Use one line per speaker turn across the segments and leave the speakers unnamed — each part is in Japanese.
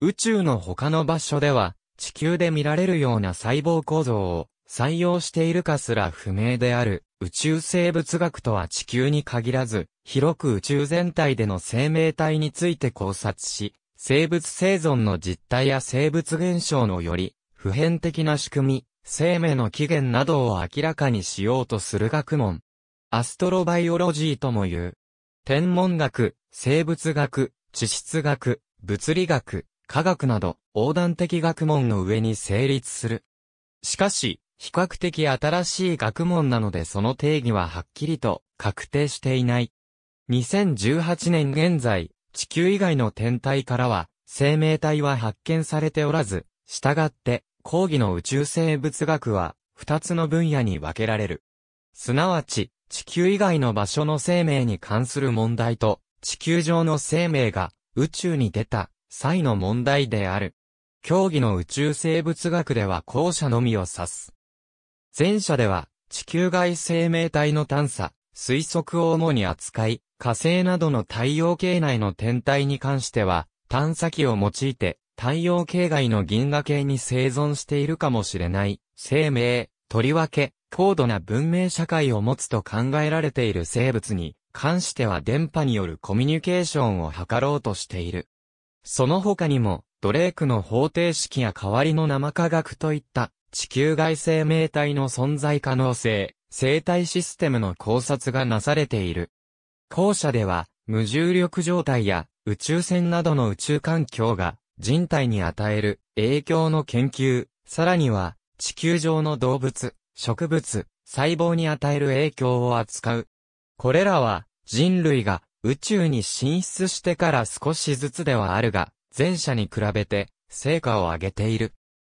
宇宙の他の場所では、地球で見られるような細胞構造を採用しているかすら不明である宇宙生物学とは地球に限らず、広く宇宙全体での生命体について考察し、生物生存の実態や生物現象のより普遍的な仕組み、生命の起源などを明らかにしようとする学問。アストロバイオロジーとも言う。天文学、生物学、地質学、物理学、科学など、横断的学問の上に成立する。しかし、比較的新しい学問なのでその定義ははっきりと確定していない。2018年現在、地球以外の天体からは、生命体は発見されておらず、従って、講義の宇宙生物学は、二つの分野に分けられる。すなわち、地球以外の場所の生命に関する問題と、地球上の生命が宇宙に出た際の問題である。競技の宇宙生物学では後者のみを指す。前者では、地球外生命体の探査、推測を主に扱い、火星などの太陽系内の天体に関しては、探査機を用いて、太陽系外の銀河系に生存しているかもしれない、生命、とりわけ、高度な文明社会を持つと考えられている生物に関しては電波によるコミュニケーションを図ろうとしている。その他にも、ドレークの方程式や代わりの生科学といった地球外生命体の存在可能性、生態システムの考察がなされている。後者では、無重力状態や宇宙船などの宇宙環境が人体に与える影響の研究、さらには地球上の動物、植物、細胞に与える影響を扱う。これらは人類が宇宙に進出してから少しずつではあるが、前者に比べて成果を上げている。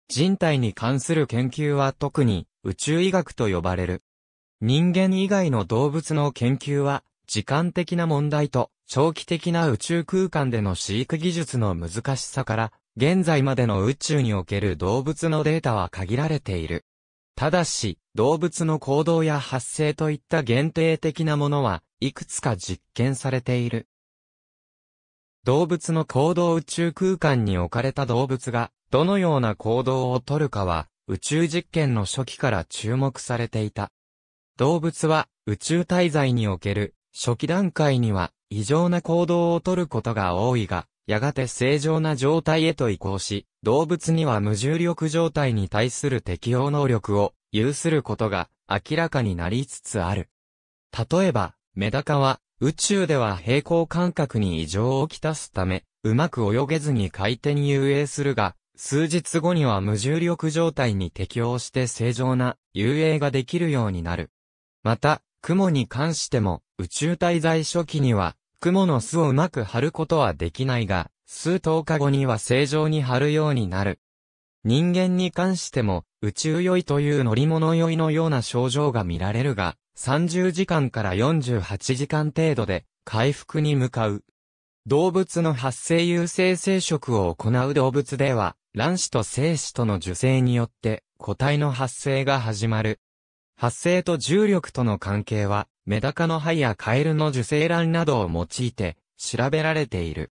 人体に関する研究は特に宇宙医学と呼ばれる。人間以外の動物の研究は、時間的な問題と長期的な宇宙空間での飼育技術の難しさから、現在までの宇宙における動物のデータは限られている。ただし、動物の行動や発生といった限定的なものは、いくつか実験されている。動物の行動宇宙空間に置かれた動物が、どのような行動をとるかは、宇宙実験の初期から注目されていた。動物は、宇宙滞在における、初期段階には、異常な行動をとることが多いが、やがて正常な状態へと移行し、動物には無重力状態に対する適応能力を有することが明らかになりつつある。例えば、メダカは、宇宙では平行感覚に異常をきたすため、うまく泳げずに回転遊泳するが、数日後には無重力状態に適応して正常な遊泳ができるようになる。また、雲に関しても、宇宙滞在初期には、雲の巣をうまく張ることはできないが、数10日後には正常に張るようになる。人間に関しても、宇宙酔いという乗り物酔いのような症状が見られるが、30時間から48時間程度で回復に向かう。動物の発生優生生殖を行う動物では、卵子と精子との受精によって個体の発生が始まる。発生と重力との関係は、メダカの肺やカエルの受精卵などを用いて調べられている。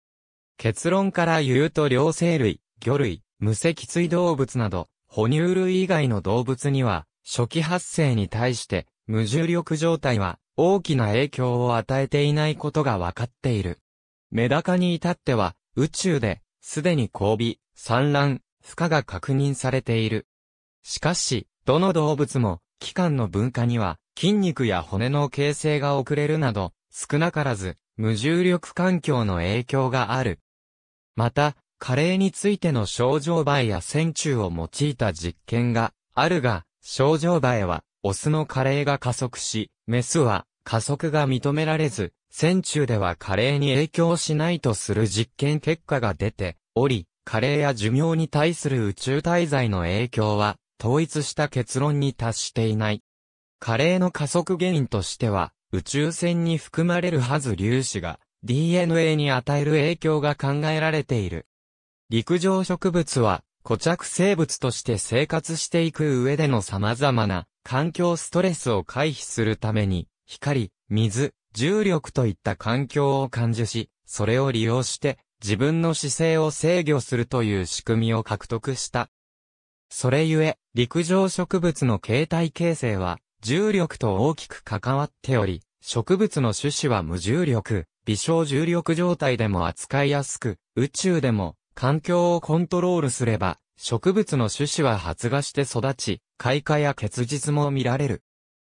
結論から言うと両生類、魚類、無脊椎動物など、哺乳類以外の動物には、初期発生に対して無重力状態は大きな影響を与えていないことが分かっている。メダカに至っては宇宙ですでに交尾、産卵、孵化が確認されている。しかし、どの動物も器官の分化には筋肉や骨の形成が遅れるなど少なからず無重力環境の影響がある。また、加齢についての症状バや線虫を用いた実験があるが、症状バはオスの加齢が加速し、メスは加速が認められず、戦中では加齢に影響しないとする実験結果が出ており、加齢や寿命に対する宇宙滞在の影響は、統一した結論に達していない。加齢の加速原因としては、宇宙船に含まれるはず粒子が DNA に与える影響が考えられている。陸上植物は固着生物として生活していく上での様々な環境ストレスを回避するために、光、水、重力といった環境を感受し、それを利用して自分の姿勢を制御するという仕組みを獲得した。それゆえ、陸上植物の形態形成は重力と大きく関わっており、植物の種子は無重力、微小重力状態でも扱いやすく、宇宙でも環境をコントロールすれば、植物の種子は発芽して育ち、開花や結実も見られる。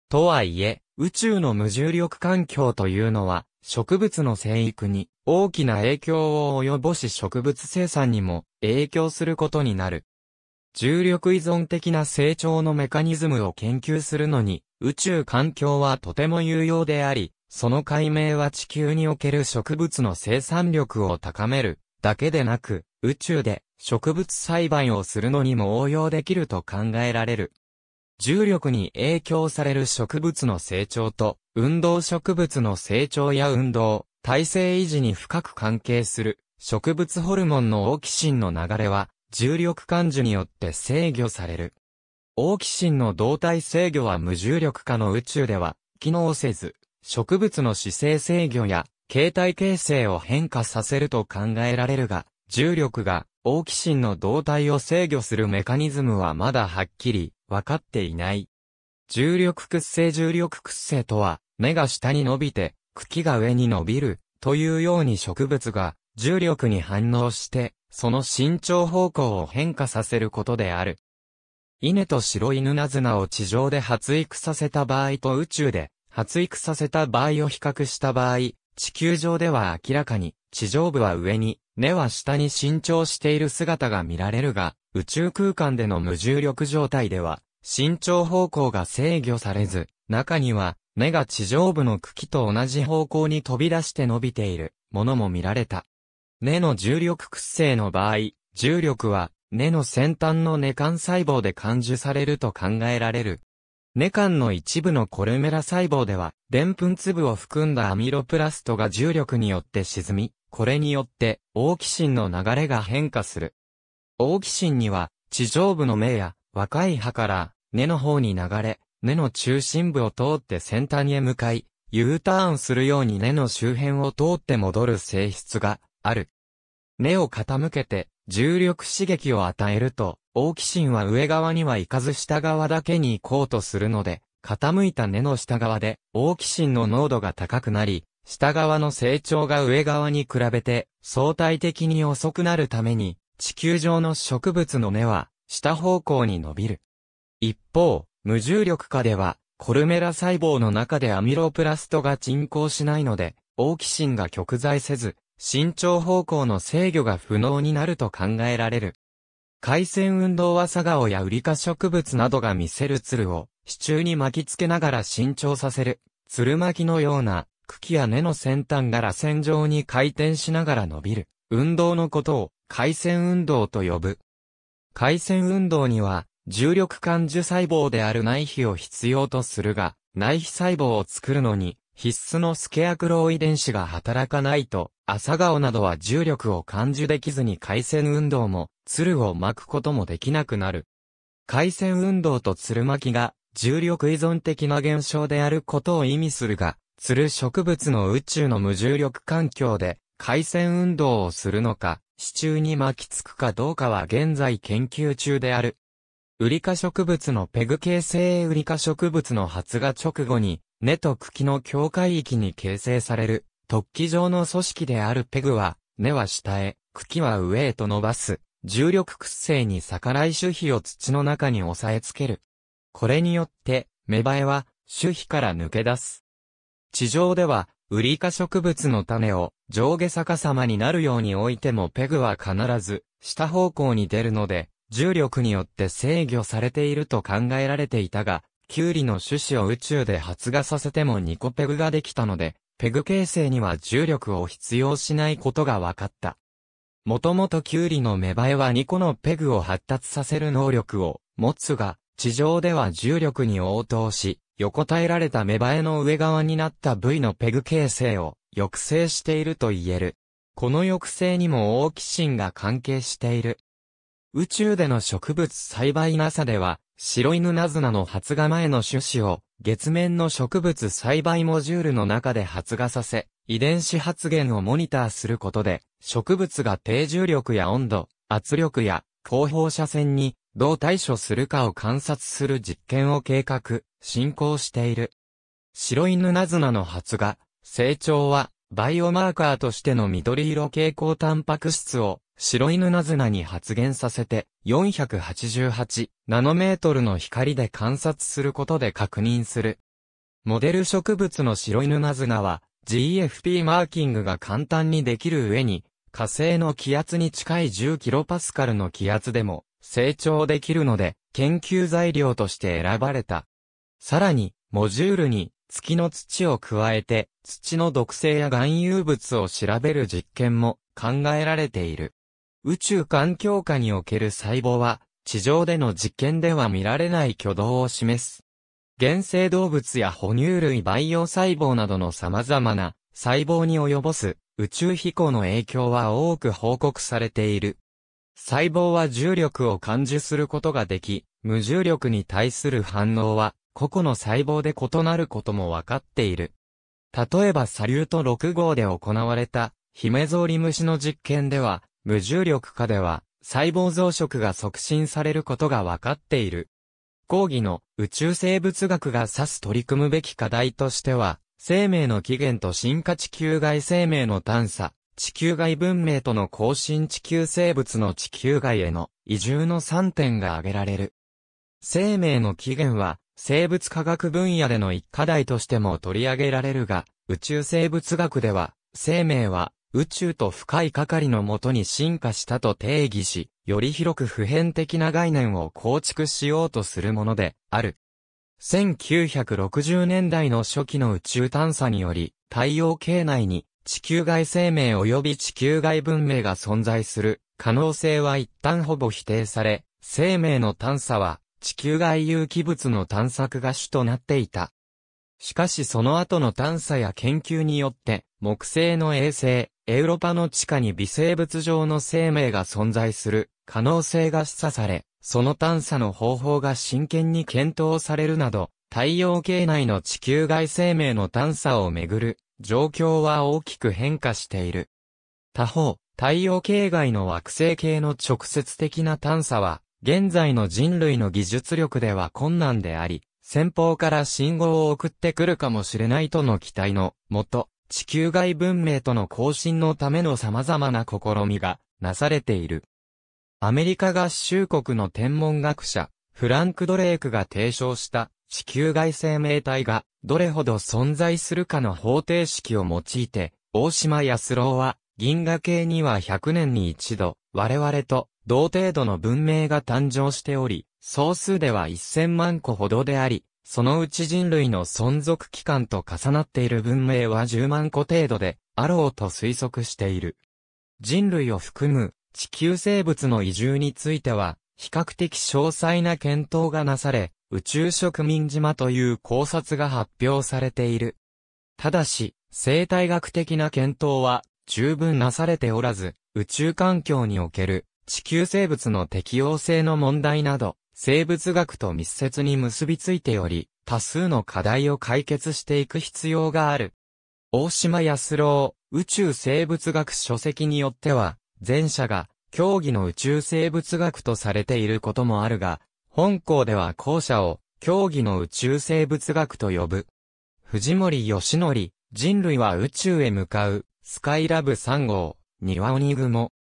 とはいえ、宇宙の無重力環境というのは、植物の生育に大きな影響を及ぼし植物生産にも影響することになる。重力依存的な成長のメカニズムを研究するのに、宇宙環境はとても有用であり、その解明は地球における植物の生産力を高めるだけでなく、宇宙で植物栽培をするのにも応用できると考えられる。重力に影響される植物の成長と、運動植物の成長や運動、体制維持に深く関係する、植物ホルモンのオキシンの流れは、重力感受によって制御される。オキシンの動体制御は無重力下の宇宙では、機能せず、植物の姿勢制御や、形態形成を変化させると考えられるが、重力が、オキシンの動態を制御するメカニズムはまだはっきり、わかっていない。重力屈性重力屈性とは、根が下に伸びて、茎が上に伸びる、というように植物が、重力に反応して、その身長方向を変化させることである。稲と白犬ナズナを地上で発育させた場合と宇宙で発育させた場合を比較した場合、地球上では明らかに地上部は上に根は下に伸長している姿が見られるが、宇宙空間での無重力状態では、伸長方向が制御されず、中には、根が地上部の茎と同じ方向に飛び出して伸びているものも見られた。根の重力屈性の場合、重力は根の先端の根幹細胞で感受されると考えられる。根幹の一部のコルメラ細胞では、でんぷん粒を含んだアミロプラストが重力によって沈み、これによって大気心の流れが変化する。大気心には地上部の芽や若い葉から根の方に流れ、根の中心部を通って先端へ向かい、U ターンするように根の周辺を通って戻る性質がある。根を傾けて重力刺激を与えると、大気心は上側には行かず下側だけに行こうとするので、傾いた根の下側で、大気心の濃度が高くなり、下側の成長が上側に比べて相対的に遅くなるために、地球上の植物の根は下方向に伸びる。一方、無重力下では、コルメラ細胞の中でアミロプラストが沈降しないので、オーキシンが極在せず、身長方向の制御が不能になると考えられる。海鮮運動はサガオやウリ科植物などが見せるツルを、支柱に巻きつけながら伸長させる、ツル巻きのような茎や根の先端が螺旋状に回転しながら伸びる、運動のことを、回線運動と呼ぶ。回線運動には、重力感受細胞である内皮を必要とするが、内皮細胞を作るのに、必須のスケアクロー遺伝子が働かないと、朝顔などは重力を感受できずに回線運動も、鶴を巻くこともできなくなる。回線運動と鶴巻きが、重力依存的な現象であることを意味するが、する植物の宇宙の無重力環境で回線運動をするのか、支柱に巻きつくかどうかは現在研究中である。ウリ科植物のペグ形成ウリ科植物の発芽直後に、根と茎の境界域に形成される、突起状の組織であるペグは、根は下へ、茎は上へと伸ばす、重力屈性に逆らい種皮を土の中に押さえつける。これによって、芽生えは、種皮から抜け出す。地上では、ウリ科植物の種を上下逆さまになるように置いてもペグは必ず下方向に出るので、重力によって制御されていると考えられていたが、キュウリの種子を宇宙で発芽させても2個ペグができたので、ペグ形成には重力を必要しないことが分かった。もともとキュウリの芽生えは2個のペグを発達させる能力を持つが、地上では重力に応答し、横たえられた芽生えの上側になった部位のペグ形成を抑制していると言える。この抑制にも大奇心が関係している。宇宙での植物栽培 NASA では、白犬ナズナの発芽前の種子を、月面の植物栽培モジュールの中で発芽させ、遺伝子発現をモニターすることで、植物が低重力や温度、圧力や、後方射線にどう対処するかを観察する実験を計画、進行している。白犬ナズナの発芽、成長は、バイオマーカーとしての緑色蛍光タンパク質を、白犬ナズナに発現させて、488ナノメートルの光で観察することで確認する。モデル植物の白犬ナズナは、GFP マーキングが簡単にできる上に、火星の気圧に近い10キロパスカルの気圧でも、成長できるので、研究材料として選ばれた。さらに、モジュールに月の土を加えて、土の毒性や含有物を調べる実験も考えられている。宇宙環境下における細胞は、地上での実験では見られない挙動を示す。原生動物や哺乳類培養細胞などの様々な細胞に及ぼす宇宙飛行の影響は多く報告されている。細胞は重力を感受することができ、無重力に対する反応は、個々の細胞で異なることも分かっている。例えばサリュート6号で行われた、ヒメゾウリムシの実験では、無重力下では、細胞増殖が促進されることが分かっている。講義の宇宙生物学が指す取り組むべき課題としては、生命の起源と進化地球外生命の探査、地球外文明との更新地球生物の地球外への移住の3点が挙げられる。生命の起源は、生物科学分野での一課題としても取り上げられるが、宇宙生物学では、生命は宇宙と深い係のもとに進化したと定義し、より広く普遍的な概念を構築しようとするものである。1960年代の初期の宇宙探査により、太陽系内に地球外生命及び地球外文明が存在する可能性は一旦ほぼ否定され、生命の探査は地球外有機物の探索が主となっていた。しかしその後の探査や研究によって、木星の衛星、エウロパの地下に微生物上の生命が存在する可能性が示唆され、その探査の方法が真剣に検討されるなど、太陽系内の地球外生命の探査をめぐる状況は大きく変化している。他方、太陽系外の惑星系の直接的な探査は、現在の人類の技術力では困難であり、先方から信号を送ってくるかもしれないとの期待のもと、地球外文明との交信のための様々な試みがなされている。アメリカ合衆国の天文学者、フランク・ドレークが提唱した地球外生命体がどれほど存在するかの方程式を用いて、大島康郎は、銀河系には100年に一度、我々と同程度の文明が誕生しており、総数では1000万個ほどであり、そのうち人類の存続期間と重なっている文明は10万個程度で、あろうと推測している。人類を含む地球生物の移住については、比較的詳細な検討がなされ、宇宙植民島という考察が発表されている。ただし、生態学的な検討は十分なされておらず、宇宙環境における地球生物の適応性の問題など、生物学と密接に結びついており、多数の課題を解決していく必要がある。大島康郎、宇宙生物学書籍によっては、前者が、競技の宇宙生物学とされていることもあるが、本校では校舎を、競技の宇宙生物学と呼ぶ。藤森義則、人類は宇宙へ向かう、スカイラブ3号、庭鬼雲。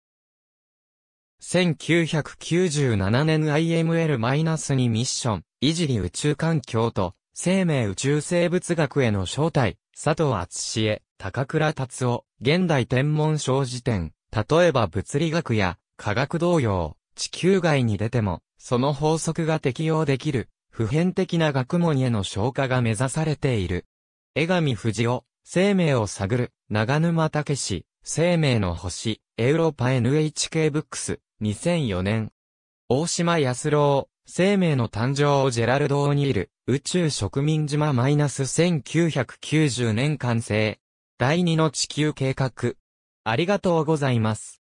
1997年 IML-2 ミッション、いじり宇宙環境と、生命宇宙生物学への招待、佐藤厚志へ、高倉達夫、現代天文賞辞典、例えば物理学や、科学同様、地球外に出ても、その法則が適用できる、普遍的な学問への昇華が目指されている。江上富士夫、生命を探る、長沼武史、生命の星、エウロパ NHK ブックス、2004年。大島康郎、生命の誕生をジェラルド・オニール、宇宙植民島マイナス1990年完成。第二の地球計画。ありがとうございます。